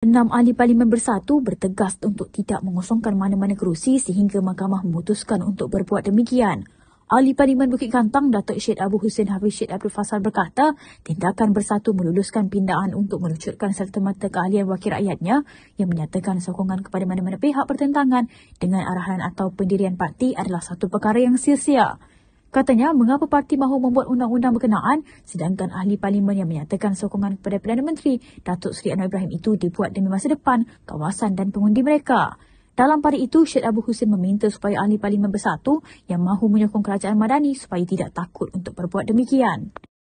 Enam ahli parlimen bersatu bertegas untuk tidak mengosongkan mana-mana kerusi sehingga mahkamah memutuskan untuk berbuat demikian. Ahli Parlimen Bukit Gantang, Datuk Syed Abu Hussein Hafiz Syed Abdul Fasal berkata, tindakan bersatu meluluskan pindaan untuk melucutkan serta mata keahlian wakil rakyatnya yang menyatakan sokongan kepada mana-mana pihak pertentangan dengan arahan atau pendirian parti adalah satu perkara yang sia-sia. Katanya, mengapa parti mahu membuat undang-undang berkenaan sedangkan ahli parlimen yang menyatakan sokongan kepada Perdana Menteri Datuk Seri Anwar Ibrahim itu dibuat demi masa depan, kawasan dan pengundi mereka. Dalam pada itu, Syed Abu Hussein meminta supaya ahli parlimen bersatu yang mahu menyokong kerajaan Madani supaya tidak takut untuk berbuat demikian.